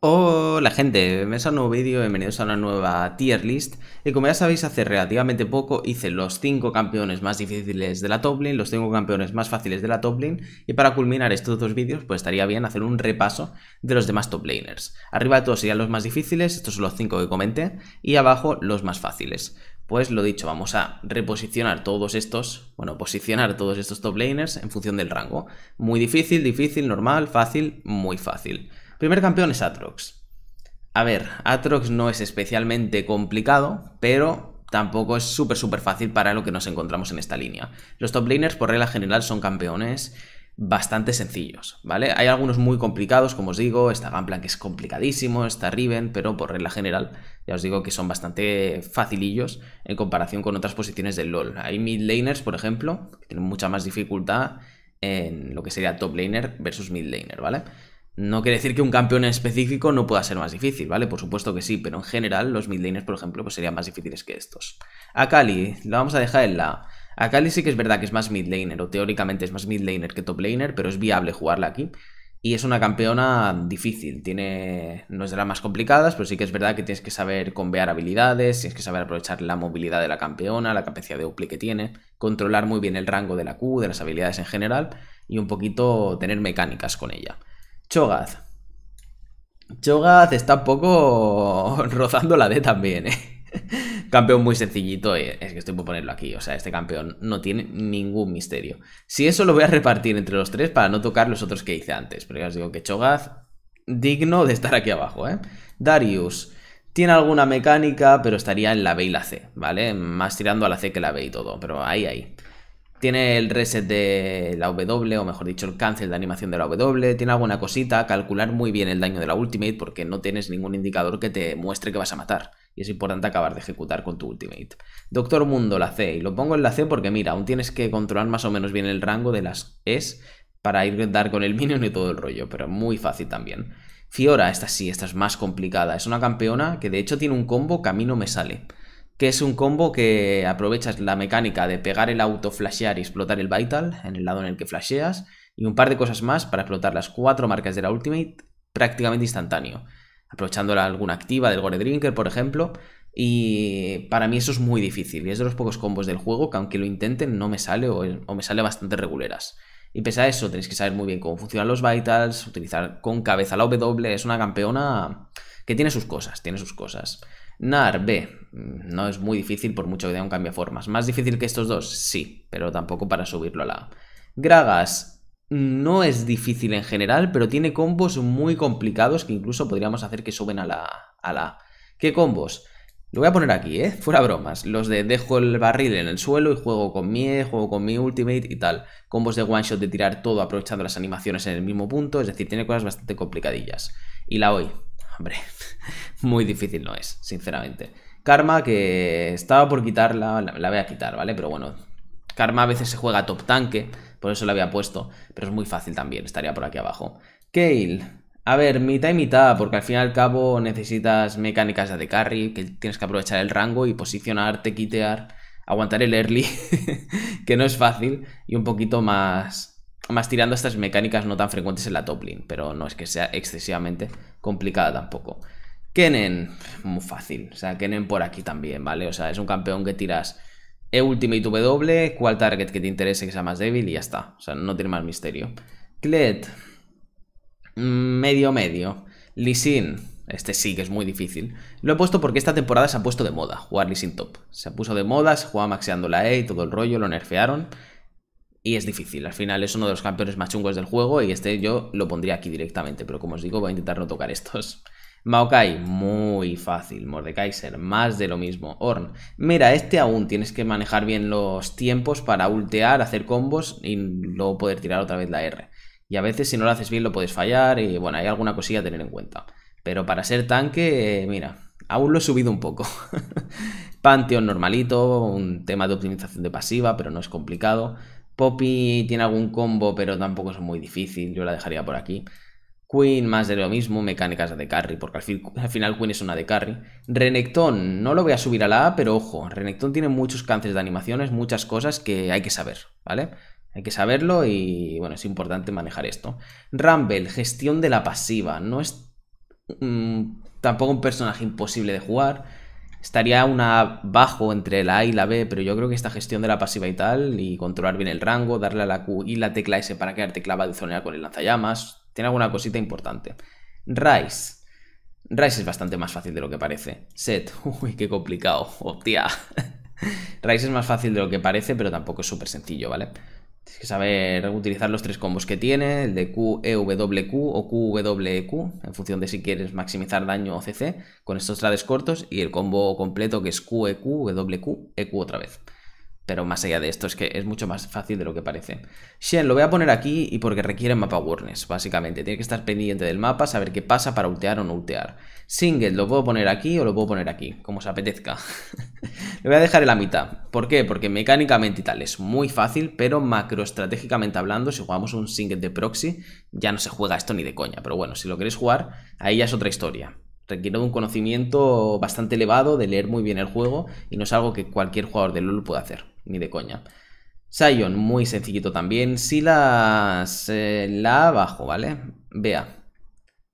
Hola gente, Bienvenidos a un nuevo vídeo, bienvenidos a una nueva tier list y como ya sabéis hace relativamente poco hice los 5 campeones más difíciles de la top lane, los 5 campeones más fáciles de la top lane y para culminar estos dos vídeos pues estaría bien hacer un repaso de los demás top laners. Arriba de todos serían los más difíciles, estos son los 5 que comenté y abajo los más fáciles. Pues lo dicho, vamos a reposicionar todos estos, bueno, posicionar todos estos top laners en función del rango. Muy difícil, difícil, normal, fácil, muy fácil. Primer campeón es Atrox. A ver, Atrox no es especialmente complicado, pero tampoco es súper súper fácil para lo que nos encontramos en esta línea. Los top laners por regla general son campeones bastante sencillos, ¿vale? Hay algunos muy complicados, como os digo, está Gunplan que es complicadísimo, está Riven, pero por regla general ya os digo que son bastante facilillos en comparación con otras posiciones del LoL. Hay mid laners, por ejemplo, que tienen mucha más dificultad en lo que sería top laner versus mid laner, ¿vale? No quiere decir que un campeón en específico no pueda ser más difícil, ¿vale? Por supuesto que sí, pero en general los midlaners, por ejemplo, pues serían más difíciles que estos. Akali, la vamos a dejar en la... Akali sí que es verdad que es más midlaner, o teóricamente es más midlaner que top laner, pero es viable jugarla aquí. Y es una campeona difícil, tiene, no es de las más complicadas, pero sí que es verdad que tienes que saber convear habilidades, tienes que saber aprovechar la movilidad de la campeona, la capacidad de upli que tiene, controlar muy bien el rango de la Q, de las habilidades en general, y un poquito tener mecánicas con ella. Chogaz. Chogaz está un poco rozando la D también, ¿eh? campeón muy sencillito, eh, es que estoy por ponerlo aquí, o sea, este campeón no tiene ningún misterio. Si eso lo voy a repartir entre los tres para no tocar los otros que hice antes, pero ya os digo que Chogaz, digno de estar aquí abajo, ¿eh? Darius, tiene alguna mecánica, pero estaría en la B y la C, ¿vale? Más tirando a la C que la B y todo, pero ahí, ahí. Tiene el reset de la W, o mejor dicho, el cancel de animación de la W. Tiene alguna cosita, calcular muy bien el daño de la Ultimate porque no tienes ningún indicador que te muestre que vas a matar. Y es importante acabar de ejecutar con tu Ultimate. Doctor Mundo, la C. Y lo pongo en la C porque, mira, aún tienes que controlar más o menos bien el rango de las S para ir a dar con el minion y todo el rollo, pero muy fácil también. Fiora, esta sí, esta es más complicada. Es una campeona que de hecho tiene un combo camino me sale que es un combo que aprovechas la mecánica de pegar el auto, flashear y explotar el vital en el lado en el que flasheas, y un par de cosas más para explotar las cuatro marcas de la ultimate prácticamente instantáneo, aprovechando alguna activa del Gore Drinker, por ejemplo, y para mí eso es muy difícil, y es de los pocos combos del juego que aunque lo intenten no me sale o, me sale bastante reguleras. Y pese a eso, tenéis que saber muy bien cómo funcionan los vitals, utilizar con cabeza la W, es una campeona que tiene sus cosas, tiene sus cosas. NAR B, mm, no es muy difícil por mucho que tenga un cambio de formas. ¿Más difícil que estos dos? Sí, pero tampoco para subirlo a la A. Gragas no es difícil en general, pero tiene combos muy complicados que incluso podríamos hacer que suben a la A. La ¿Qué combos? Lo voy a poner aquí, ¿eh? Fuera bromas. Los de dejo el barril en el suelo y juego con mi e, juego con mi ultimate y tal. Combos de one shot de tirar todo aprovechando las animaciones en el mismo punto. Es decir, tiene cosas bastante complicadillas. Y la hoy. Hombre, muy difícil no es, sinceramente. Karma, que estaba por quitarla, la, voy a quitar, ¿vale? Pero bueno, Karma a veces se juega top tanque, por eso la había puesto, pero es muy fácil también, estaría por aquí abajo. Kale, a ver, mitad y mitad, porque al fin y al cabo necesitas mecánicas de carry, que tienes que aprovechar el rango y posicionarte, quitear, aguantar el early, que no es fácil, y un poquito más más tirando estas mecánicas no tan frecuentes en la top lane, pero no es que sea excesivamente complicada tampoco. Kennen, muy fácil, o sea, Kennen por aquí también, ¿vale? O sea, es un campeón que tiras E Ultimate W, cual target que te interese que sea más débil y ya está, o sea, no tiene más misterio. Kled, medio medio. Sin, este sí que es muy difícil. Lo he puesto porque esta temporada se ha puesto de moda jugar Sin top. Se puso de moda, se jugaba maxeando la E y todo el rollo, lo nerfearon y es difícil, al final es uno de los campeones más chungos del juego y este yo lo pondría aquí directamente, pero como os digo voy a intentar no tocar estos. Maokai, muy fácil. Mordekaiser, más de lo mismo. Horn. mira, este aún tienes que manejar bien los tiempos para ultear, hacer combos y luego poder tirar otra vez la R. Y a veces si no lo haces bien lo puedes fallar y bueno, hay alguna cosilla a tener en cuenta. Pero para ser tanque, eh, mira, aún lo he subido un poco. Pantheon normalito, un tema de optimización de pasiva, pero no es complicado. Poppy tiene algún combo, pero tampoco es muy difícil. Yo la dejaría por aquí. Queen, más de lo mismo, mecánicas de carry, porque al, final Queen es una de carry. Renekton, no lo voy a subir a la A, pero ojo, Renekton tiene muchos cánceres de animaciones, muchas cosas que hay que saber, ¿vale? Hay que saberlo y, bueno, es importante manejar esto. Rumble, gestión de la pasiva, no es mm, tampoco un personaje imposible de jugar estaría una bajo entre la A y la B, pero yo creo que esta gestión de la pasiva y tal, y controlar bien el rango, darle a la Q y la tecla S para quedarte clavado de zona con el lanzallamas, tiene alguna cosita importante. Rise. Rise es bastante más fácil de lo que parece. Set. Uy, qué complicado. Hostia. Rise es más fácil de lo que parece, pero tampoco es súper sencillo, ¿vale? Tienes que saber utilizar los tres combos que tiene, el de Q, e, Q o e, Q en función de si quieres maximizar daño o CC, con estos trades cortos y el combo completo que es Q, E, EQ e, otra vez. Pero más allá de esto, es que es mucho más fácil de lo que parece. Shen, lo voy a poner aquí y porque requiere mapa awareness, básicamente. Tiene que estar pendiente del mapa, saber qué pasa para ultear o no ultear. Single, lo puedo poner aquí o lo puedo poner aquí, como se apetezca. lo voy a dejar en la mitad. ¿Por qué? Porque mecánicamente y tal es muy fácil, pero macroestratégicamente hablando, si jugamos un Singed de proxy, ya no se juega esto ni de coña. Pero bueno, si lo queréis jugar, ahí ya es otra historia requiere un conocimiento bastante elevado de leer muy bien el juego y no es algo que cualquier jugador de LoL pueda hacer ni de coña. Sion, muy sencillito también. Si las... Eh, la bajo, ¿vale? Vea.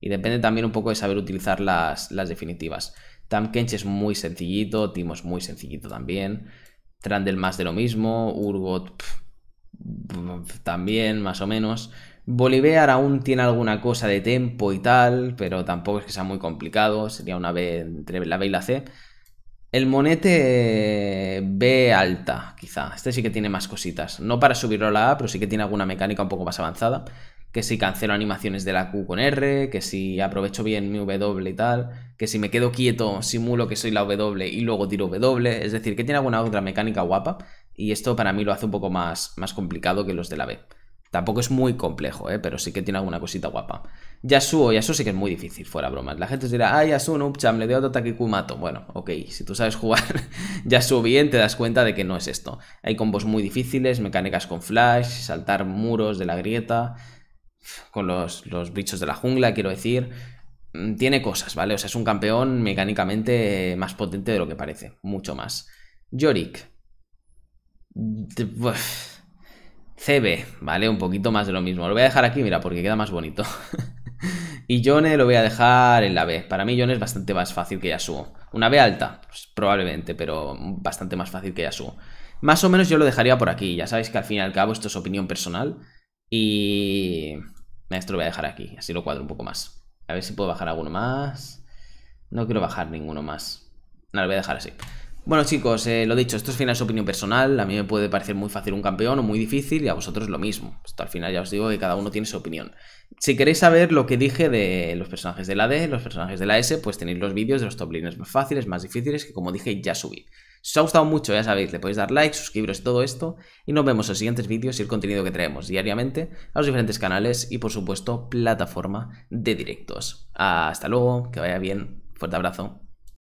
Y depende también un poco de saber utilizar las, las definitivas. Kench es muy sencillito, Timos muy sencillito también. Trandel más de lo mismo, Urgot también, más o menos. Bolivar aún tiene alguna cosa de tempo y tal, pero tampoco es que sea muy complicado, sería una B entre la B y la C. El monete eh, B alta, quizá. Este sí que tiene más cositas. No para subirlo a la A, pero sí que tiene alguna mecánica un poco más avanzada. Que si cancelo animaciones de la Q con R, que si aprovecho bien mi W y tal, que si me quedo quieto, simulo que soy la W y luego tiro W. Es decir, que tiene alguna otra mecánica guapa. Y esto para mí lo hace un poco más, más complicado que los de la B. Tampoco es muy complejo, ¿eh? pero sí que tiene alguna cosita guapa. Yasuo, Yasuo sí que es muy difícil, fuera bromas. La gente se dirá, ah, Yasuo, Nupcham, le dio otro ataque Bueno, ok, si tú sabes jugar Yasuo bien, te das cuenta de que no es esto. Hay combos muy difíciles, mecánicas con flash, saltar muros de la grieta, con los, bichos de la jungla, quiero decir mm, tiene cosas, ¿vale? O sea, es un campeón mecánicamente eh, más potente de lo que parece, mucho más. Yorick. Mm, CB, ¿vale? Un poquito más de lo mismo. Lo voy a dejar aquí, mira, porque queda más bonito. y Yone lo voy a dejar en la B. Para mí Yone es bastante más fácil que Yasuo. Una B alta, pues probablemente, pero bastante más fácil que Yasuo. Más o menos yo lo dejaría por aquí. Ya sabéis que al fin y al cabo esto es opinión personal. Y... Maestro lo voy a dejar aquí, así lo cuadro un poco más. A ver si puedo bajar alguno más. No quiero bajar ninguno más. No, lo voy a dejar así. Bueno chicos, eh, lo dicho, esto es final su opinión personal, a mí me puede parecer muy fácil un campeón o muy difícil y a vosotros lo mismo. Esto al final ya os digo que cada uno tiene su opinión. Si queréis saber lo que dije de los personajes de la D, los personajes de la S, pues tenéis los vídeos de los top liners más fáciles, más difíciles, que como dije ya subí. Si os ha gustado mucho, ya sabéis, le podéis dar like, suscribiros y todo esto, y nos vemos en los siguientes vídeos y el contenido que traemos diariamente a los diferentes canales y por supuesto plataforma de directos. Hasta luego, que vaya bien, fuerte abrazo.